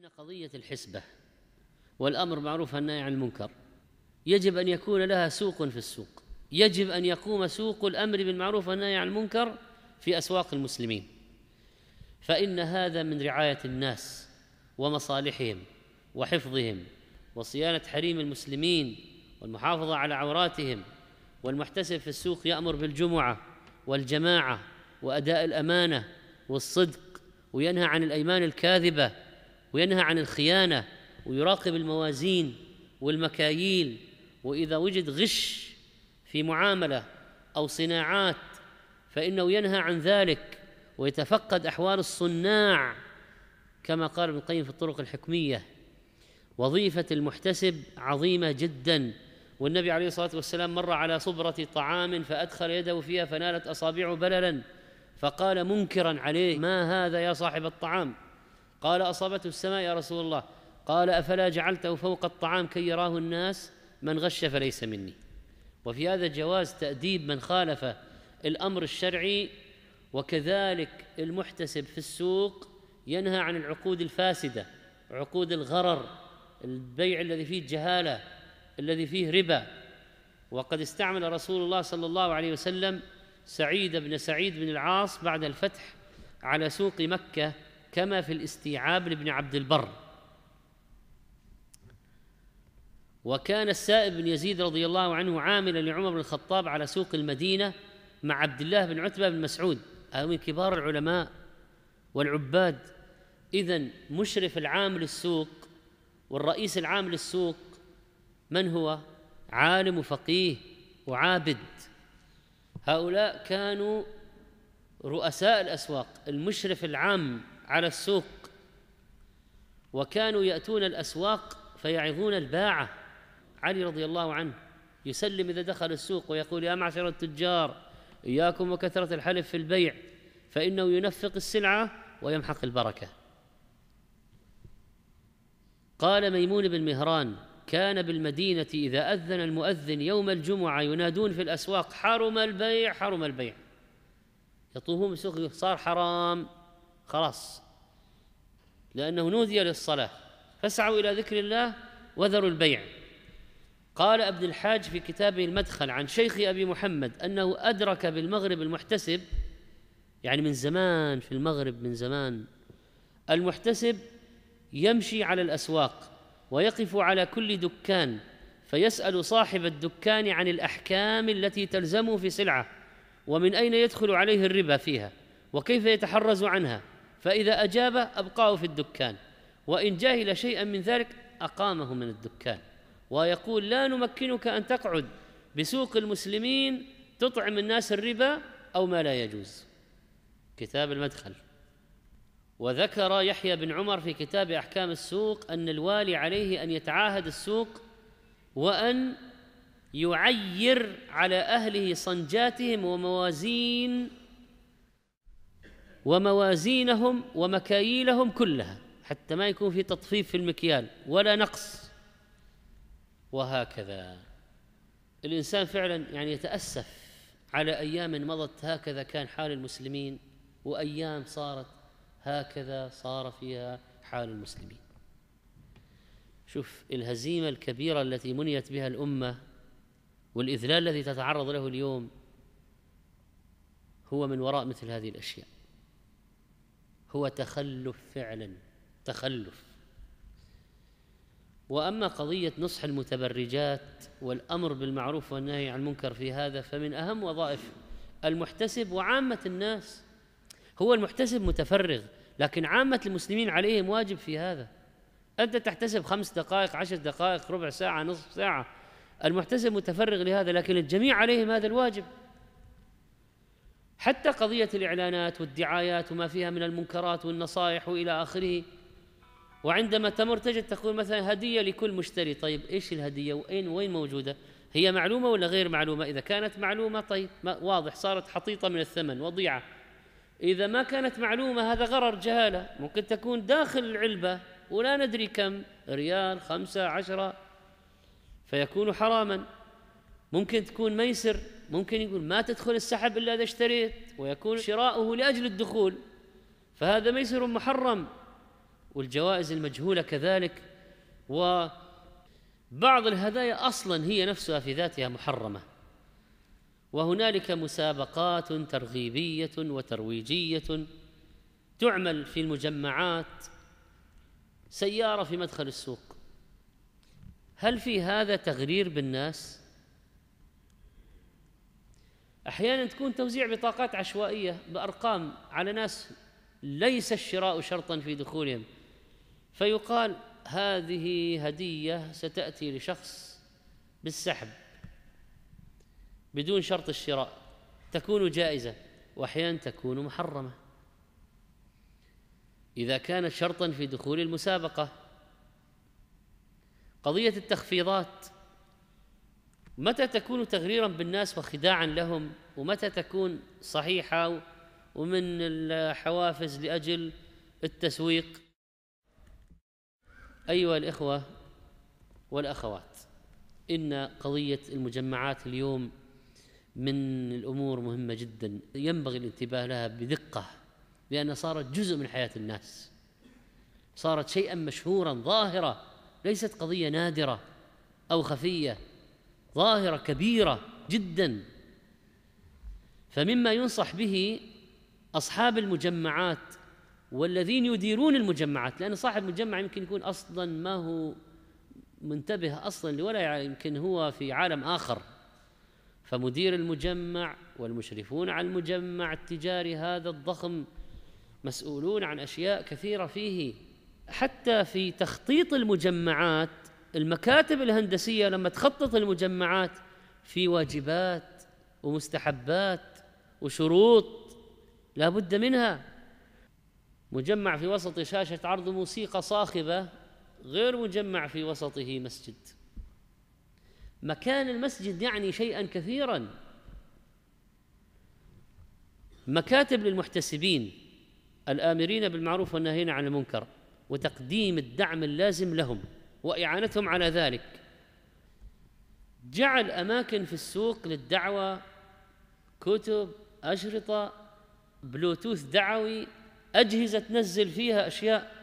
ان قضية الحسبة والأمر معروف النهي عن المنكر يجب أن يكون لها سوق في السوق يجب أن يقوم سوق الأمر بالمعروف والنهي عن المنكر في أسواق المسلمين فإن هذا من رعاية الناس ومصالحهم وحفظهم وصيانة حريم المسلمين والمحافظة على عوراتهم والمحتسب في السوق يأمر بالجمعة والجماعة وأداء الأمانة والصدق وينهى عن الأيمان الكاذبة وينهى عن الخيانه ويراقب الموازين والمكاييل واذا وجد غش في معامله او صناعات فانه ينهى عن ذلك ويتفقد احوال الصناع كما قال ابن القيم في الطرق الحكميه وظيفه المحتسب عظيمه جدا والنبي عليه الصلاه والسلام مر على صبره طعام فادخل يده فيها فنالت اصابعه بللا فقال منكرا عليه ما هذا يا صاحب الطعام قال أصابته السماء يا رسول الله قال أفلا جعلته فوق الطعام كي يراه الناس من غش فليس مني وفي هذا جواز تأديب من خالف الأمر الشرعي وكذلك المحتسب في السوق ينهى عن العقود الفاسدة عقود الغرر البيع الذي فيه جهالة الذي فيه ربا وقد استعمل رسول الله صلى الله عليه وسلم سعيد بن سعيد بن العاص بعد الفتح على سوق مكة كما في الاستيعاب لابن عبد البر وكان السائب بن يزيد رضي الله عنه عاملا لعمر بن الخطاب على سوق المدينه مع عبد الله بن عتبه بن مسعود من كبار العلماء والعباد اذا مشرف العام للسوق والرئيس العام للسوق من هو عالم وفقيه وعابد هؤلاء كانوا رؤساء الاسواق المشرف العام على السوق وكانوا يأتون الأسواق فيعظون الباعة علي رضي الله عنه يسلم إذا دخل السوق ويقول يا معشر التجار إياكم وكثرة الحلف في البيع فإنه ينفق السلعة ويمحق البركة قال ميمون بن مهران كان بالمدينة إذا أذن المؤذن يوم الجمعة ينادون في الأسواق حرم البيع حرم البيع يطوفون بالسوق صار حرام خلاص لأنه نودي للصلاة فاسعوا إلى ذكر الله وذروا البيع قال ابن الحاج في كتابه المدخل عن شيخ أبي محمد أنه أدرك بالمغرب المحتسب يعني من زمان في المغرب من زمان المحتسب يمشي على الأسواق ويقف على كل دكان فيسأل صاحب الدكان عن الأحكام التي تلزمه في سلعة ومن أين يدخل عليه الربا فيها وكيف يتحرز عنها فإذا أجاب أبقاه في الدكان وإن جاهل شيئا من ذلك أقامه من الدكان ويقول لا نمكنك أن تقعد بسوق المسلمين تطعم الناس الربا أو ما لا يجوز كتاب المدخل وذكر يحيى بن عمر في كتاب أحكام السوق أن الوالي عليه أن يتعاهد السوق وأن يعير على أهله صنجاتهم وموازين وموازينهم ومكاييلهم كلها حتى ما يكون في تطفيف في المكيال ولا نقص وهكذا الانسان فعلا يعني يتاسف على ايام مضت هكذا كان حال المسلمين وايام صارت هكذا صار فيها حال المسلمين شوف الهزيمه الكبيره التي منيت بها الامه والاذلال الذي تتعرض له اليوم هو من وراء مثل هذه الاشياء هو تخلف فعلا تخلف واما قضيه نصح المتبرجات والامر بالمعروف والنهي عن المنكر في هذا فمن اهم وظائف المحتسب وعامه الناس هو المحتسب متفرغ لكن عامه المسلمين عليهم واجب في هذا انت تحتسب خمس دقائق عشر دقائق ربع ساعه نصف ساعه المحتسب متفرغ لهذا لكن الجميع عليهم هذا الواجب حتى قضية الإعلانات والدعايات وما فيها من المنكرات والنصائح وإلى آخره وعندما تمر تجد تقول مثلا هدية لكل مشتري طيب إيش الهدية وأين وين موجودة هي معلومة ولا غير معلومة إذا كانت معلومة طيب واضح صارت حطيطة من الثمن وضيعة إذا ما كانت معلومة هذا غرر جهالة ممكن تكون داخل العلبة ولا ندري كم ريال خمسة عشرة فيكون حراما ممكن تكون ميسر ممكن يقول ما تدخل السحب إلا إذا اشتريت ويكون شراؤه لأجل الدخول فهذا ميسر محرم والجوائز المجهولة كذلك وبعض الهدايا أصلا هي نفسها في ذاتها محرمة وهنالك مسابقات ترغيبية وترويجية تعمل في المجمعات سيارة في مدخل السوق هل في هذا تغرير بالناس؟ احيانا تكون توزيع بطاقات عشوائيه بارقام على ناس ليس الشراء شرطا في دخولهم فيقال هذه هديه ستاتي لشخص بالسحب بدون شرط الشراء تكون جائزه واحيانا تكون محرمه اذا كانت شرطا في دخول المسابقه قضيه التخفيضات متى تكون تغريرا بالناس وخداعا لهم ومتى تكون صحيحه ومن الحوافز لاجل التسويق ايها الاخوه والاخوات ان قضيه المجمعات اليوم من الامور مهمه جدا ينبغي الانتباه لها بدقه لأنها صارت جزء من حياة الناس صارت شيئا مشهورا ظاهرة ليست قضية نادرة أو خفية ظاهره كبيره جدا فمما ينصح به اصحاب المجمعات والذين يديرون المجمعات لان صاحب مجمع يمكن يكون اصلا ما هو منتبه اصلا ولا يمكن هو في عالم اخر فمدير المجمع والمشرفون على المجمع التجاري هذا الضخم مسؤولون عن اشياء كثيره فيه حتى في تخطيط المجمعات المكاتب الهندسية لما تخطط المجمعات في واجبات ومستحبات وشروط لا بد منها مجمع في وسط شاشة عرض موسيقى صاخبة غير مجمع في وسطه مسجد مكان المسجد يعني شيئا كثيرا مكاتب للمحتسبين الآمرين بالمعروف والناهين عن المنكر وتقديم الدعم اللازم لهم واعانتهم على ذلك جعل اماكن في السوق للدعوه كتب اشرطه بلوتوث دعوي اجهزه تنزل فيها اشياء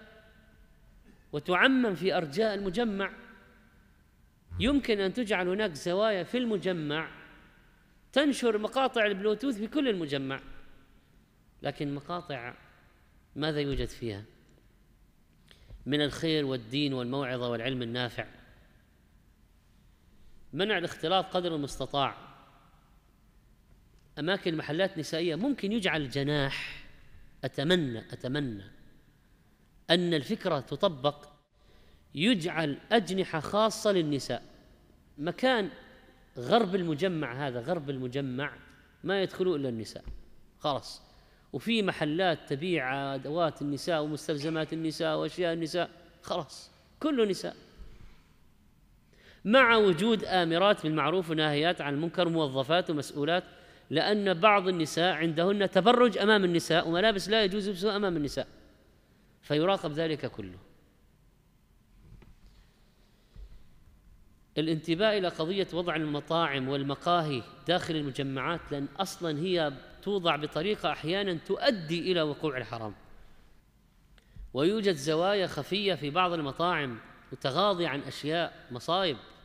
وتعمم في ارجاء المجمع يمكن ان تجعل هناك زوايا في المجمع تنشر مقاطع البلوتوث في كل المجمع لكن مقاطع ماذا يوجد فيها من الخير والدين والموعظة والعلم النافع منع الاختلاط قدر المستطاع أماكن محلات نسائية ممكن يجعل جناح أتمنى أتمنى أن الفكرة تطبق يجعل أجنحة خاصة للنساء مكان غرب المجمع هذا غرب المجمع ما يدخلوا إلا النساء خلاص وفي محلات تبيع ادوات النساء ومستلزمات النساء واشياء النساء خلاص كله نساء مع وجود امرات بالمعروف وناهيات عن المنكر موظفات ومسؤولات لان بعض النساء عندهن تبرج امام النساء وملابس لا يجوز لبسها امام النساء فيراقب ذلك كله الانتباه الى قضيه وضع المطاعم والمقاهي داخل المجمعات لان اصلا هي توضع بطريقة أحيانا تؤدي إلى وقوع الحرام ويوجد زوايا خفية في بعض المطاعم وتغاضي عن أشياء مصايب